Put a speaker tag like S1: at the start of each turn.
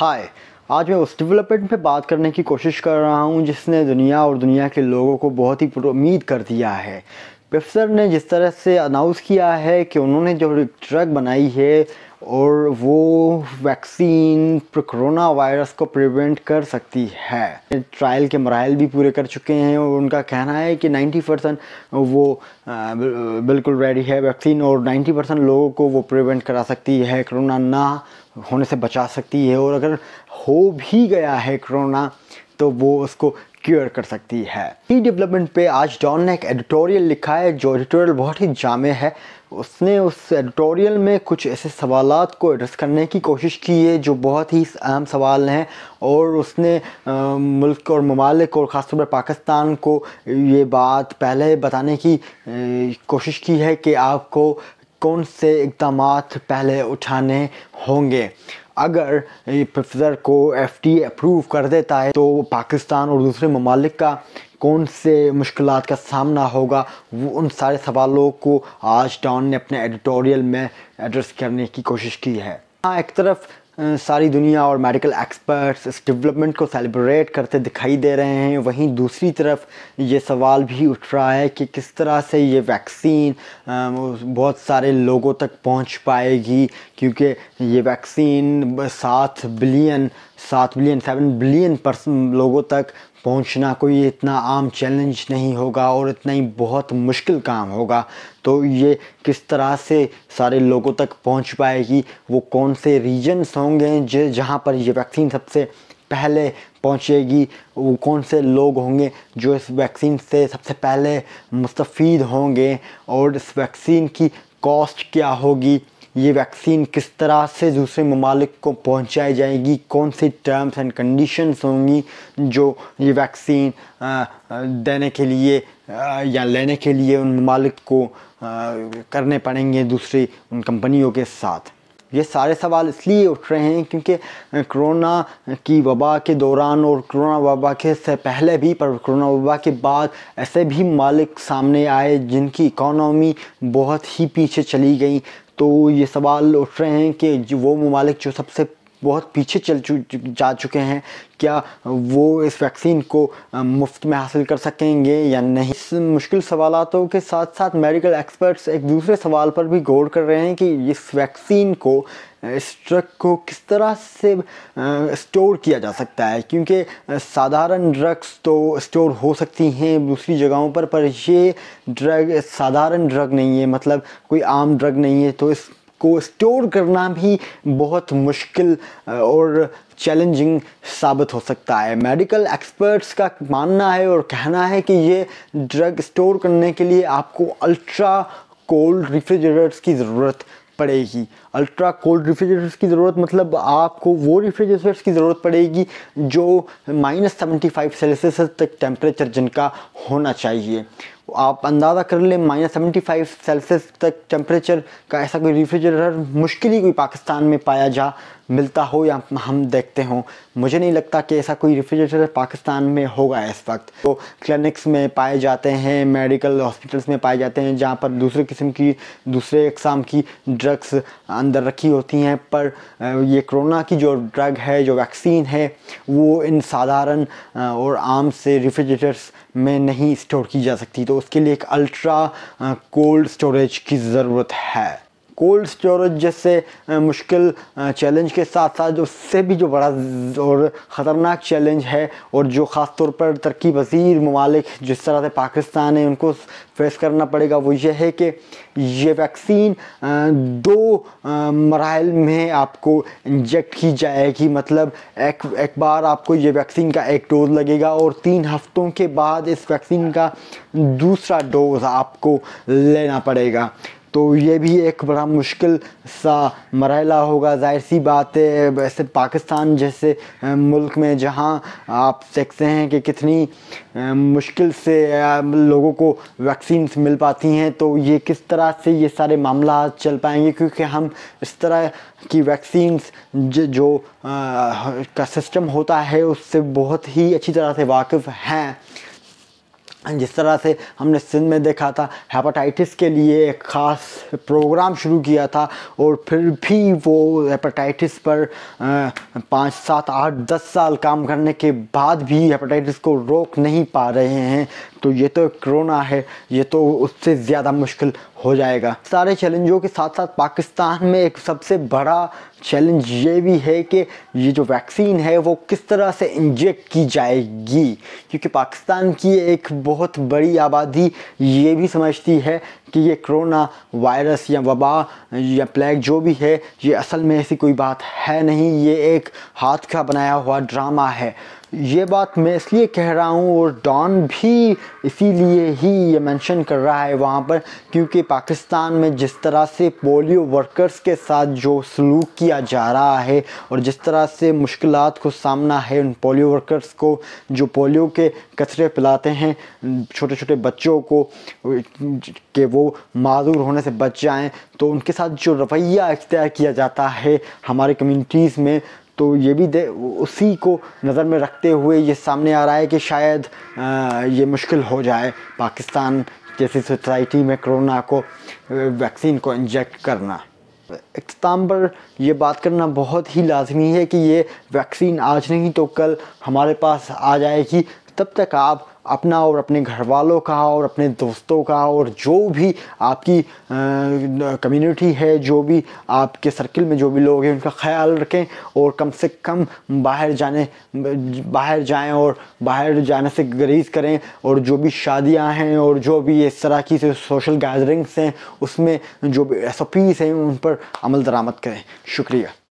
S1: हाय आज मैं उस डेवलपमेंट पे बात करने की कोशिश कर रहा हूँ जिसने दुनिया और दुनिया के लोगों को बहुत ही उम्मीद कर दिया है पिफ्सर ने जिस तरह से अनाउंस किया है कि उन्होंने जो ड्रग बनाई है और वो वैक्सीन कोरोना वायरस को प्रिवेंट कर सकती है ट्रायल के मराइल भी पूरे कर चुके हैं और उनका कहना है कि 90 परसेंट वो बिल्कुल रेडी है वैक्सीन और 90 परसेंट लोगों को वो प्रिवेंट करा सकती है कोरोना ना होने से बचा सकती है और अगर हो भी गया है कोरोना तो वो उसको क्योर कर सकती है ई डेवलपमेंट पे आज डॉन ने एक एडिटोरियल लिखा है जो एडिटोरियल बहुत ही जामे है उसने उस एडिटोरियल में कुछ ऐसे सवाल को एड्रेस करने की कोशिश की है जो बहुत ही अहम सवाल हैं और उसने आ, मुल्क और ममालिक और ख़ासतौर पर पाकिस्तान को ये बात पहले बताने की ए, कोशिश की है कि आपको कौन से इकदाम पहले उठाने होंगे अगर प्रोफेसर को एफ अप्रूव कर देता है तो पाकिस्तान और दूसरे ममालिक का कौन से मुश्किल का सामना होगा वो उन सारे सवालों को आज डॉन ने अपने एडिटोरियल में एड्रेस करने की कोशिश की है हाँ एक तरफ सारी दुनिया और मेडिकल एक्सपर्ट्स इस डेवलपमेंट को सेलिब्रेट करते दिखाई दे रहे हैं वहीं दूसरी तरफ ये सवाल भी उठ रहा है कि किस तरह से ये वैक्सीन बहुत सारे लोगों तक पहुंच पाएगी क्योंकि ये वैक्सीन सात बिलियन सात बिलियन सेवन बिलियन पर्सन लोगों तक पहुंचना कोई इतना आम चैलेंज नहीं होगा और इतना ही बहुत मुश्किल काम होगा तो ये किस तरह से सारे लोगों तक पहुंच पाएगी वो कौन से रीजन्स होंगे जो जहाँ पर ये वैक्सीन सबसे पहले पहुंचेगी वो कौन से लोग होंगे जो इस वैक्सीन से सबसे पहले मुस्तफ़ होंगे और इस वैक्सीन की कॉस्ट क्या होगी ये वैक्सीन किस तरह से दूसरे ममालिक को पहुंचाई जाएगी कौन सी टर्म्स एंड कंडीशंस होंगी जो ये वैक्सीन देने के लिए या लेने के लिए उन ममालिक को करने पड़ेंगे दूसरी उन कंपनियों के साथ ये सारे सवाल इसलिए उठ रहे हैं क्योंकि कोरोना की वबा के दौरान और कोरोना वबा के से पहले भी पर कोरोना वबा के बाद ऐसे भी मालिक सामने आए जिनकी इकोनॉमी बहुत ही पीछे चली गई तो ये सवाल उठ रहे हैं कि वो ममालिक जो सबसे बहुत पीछे चल चु, जा चुके हैं क्या वो इस वैक्सीन को मुफ्त में हासिल कर सकेंगे या नहीं इस मुश्किल सवालों के साथ साथ मेडिकल एक्सपर्ट्स एक दूसरे सवाल पर भी गौर कर रहे हैं कि इस वैक्सीन को इस ड्रग को किस तरह से स्टोर किया जा सकता है क्योंकि साधारण ड्रग्स तो स्टोर हो सकती हैं दूसरी जगहों पर पर ये ड्रग साधारण ड्रग नहीं है मतलब कोई आम ड्रग नहीं है तो इस को स्टोर करना भी बहुत मुश्किल और चैलेंजिंग साबित हो सकता है मेडिकल एक्सपर्ट्स का मानना है और कहना है कि ये ड्रग स्टोर करने के लिए आपको अल्ट्रा कोल्ड रिफ्रिजरेटर्स की ज़रूरत पड़ेगी अल्ट्रा कोल्ड रिफ्रिजरेटर्स की ज़रूरत मतलब आपको वो रिफ्रिजरेटर्स की ज़रूरत पड़ेगी जो माइनस सेवेंटी फाइव सेल्सियस तक टेम्परेचर जिनका होना चाहिए आप अंदाज़ा कर लें माइनस सेवेंटी फाइव सेल्सियस तक टेम्परेचर का ऐसा कोई रेफ्रिजरेटर मुश्किल ही कोई पाकिस्तान में पाया जा मिलता हो या हम देखते हों मुझे नहीं लगता कि ऐसा कोई रेफ्रिजरेटर पाकिस्तान में होगा इस वक्त तो क्लिनिक्स में पाए जाते हैं मेडिकल हॉस्पिटल्स में पाए जाते हैं जहाँ पर दूसरे किस्म की दूसरे अकसाम की ड्रग्स अंदर रखी होती हैं पर ये कोरोना की जो ड्रग है जो वैक्सीन है वो इन साधारण और आम से रेफ्रिजरेटर्स में नहीं स्टोर की जा सकती तो उसके लिए एक अल्ट्रा कोल्ड स्टोरेज की ज़रूरत है कोल्ड स्टोरेज जैसे मुश्किल चैलेंज के साथ साथ उससे भी जो बड़ा और ख़तरनाक चैलेंज है और जो ख़ास तौर पर तरक्की पसीर ममालिक जिस तरह से पाकिस्तान है उनको फेस करना पड़ेगा वो ये है कि ये वैक्सीन दो मराहल में आपको इंजेक्ट की जाएगी मतलब एक एक बार आपको ये वैक्सीन का एक डोज़ लगेगा और तीन हफ्तों के बाद इस वैक्सीन का दूसरा डोज़ आपको लेना पड़ेगा तो ये भी एक बड़ा मुश्किल सा मरहला होगा जाहिर सी बात है वैसे पाकिस्तान जैसे मुल्क में जहाँ आप देखते हैं कि कितनी मुश्किल से लोगों को वैक्सीन्स मिल पाती हैं तो ये किस तरह से ये सारे मामला चल पाएंगे क्योंकि हम इस तरह की वैक्सीन्स जो आ, का सिस्टम होता है उससे बहुत ही अच्छी तरह से वाकिफ़ हैं जिस तरह से हमने सिंध में देखा था हेपाटाइटिस के लिए एक ख़ास प्रोग्राम शुरू किया था और फिर भी वो हेपाटाइटिस पर पाँच सात आठ दस साल काम करने के बाद भी हेपाटाइटिस को रोक नहीं पा रहे हैं तो ये तो कोरोना है ये तो उससे ज़्यादा मुश्किल हो जाएगा सारे चैलेंजों के साथ साथ पाकिस्तान में एक सबसे बड़ा चैलेंज ये भी है कि ये जो वैक्सीन है वो किस तरह से इंजेक्ट की जाएगी क्योंकि पाकिस्तान की एक बहुत बड़ी आबादी ये भी समझती है कि ये कोरोना वायरस या वबा या प्लेग जो भी है ये असल में ऐसी कोई बात है नहीं ये एक हाथ का बनाया हुआ ड्रामा है ये बात मैं इसलिए कह रहा हूँ और डॉन भी इसीलिए ही ये मेंशन कर रहा है वहाँ पर क्योंकि पाकिस्तान में जिस तरह से पोलियो वर्कर्स के साथ जो सलूक किया जा रहा है और जिस तरह से मुश्किल को सामना है उन पोलियो वर्कर्स को जो पोलियो के कचरे पिलाते हैं छोटे छोटे बच्चों को के वो वो मादूर होने से बच जाएं तो उनके साथ जो रवैया इख्तियार किया जाता है हमारे कम्यूनिटीज़ में तो ये भी दे उसी को नज़र में रखते हुए ये सामने आ रहा है कि शायद आ, ये मुश्किल हो जाए पाकिस्तान जैसी सोसाइटी में कोरोना को वैक्सीन को इंजेक्ट करना इख्ताम पर यह बात करना बहुत ही लाजमी है कि ये वैक्सीन आज नहीं तो कल हमारे पास आ जाएगी तब तक आप अपना और अपने घर वालों का और अपने दोस्तों का और जो भी आपकी कम्युनिटी है जो भी आपके सर्किल में जो भी लोग हैं उनका ख्याल रखें और कम से कम बाहर जाने बाहर जाएं और बाहर जाने से गरीज करें और जो भी शादियां हैं और जो भी इस तरह की सोशल गैदरिंग्स हैं उसमें जो भी एस हैं उन पर अमल दरामद करें शुक्रिया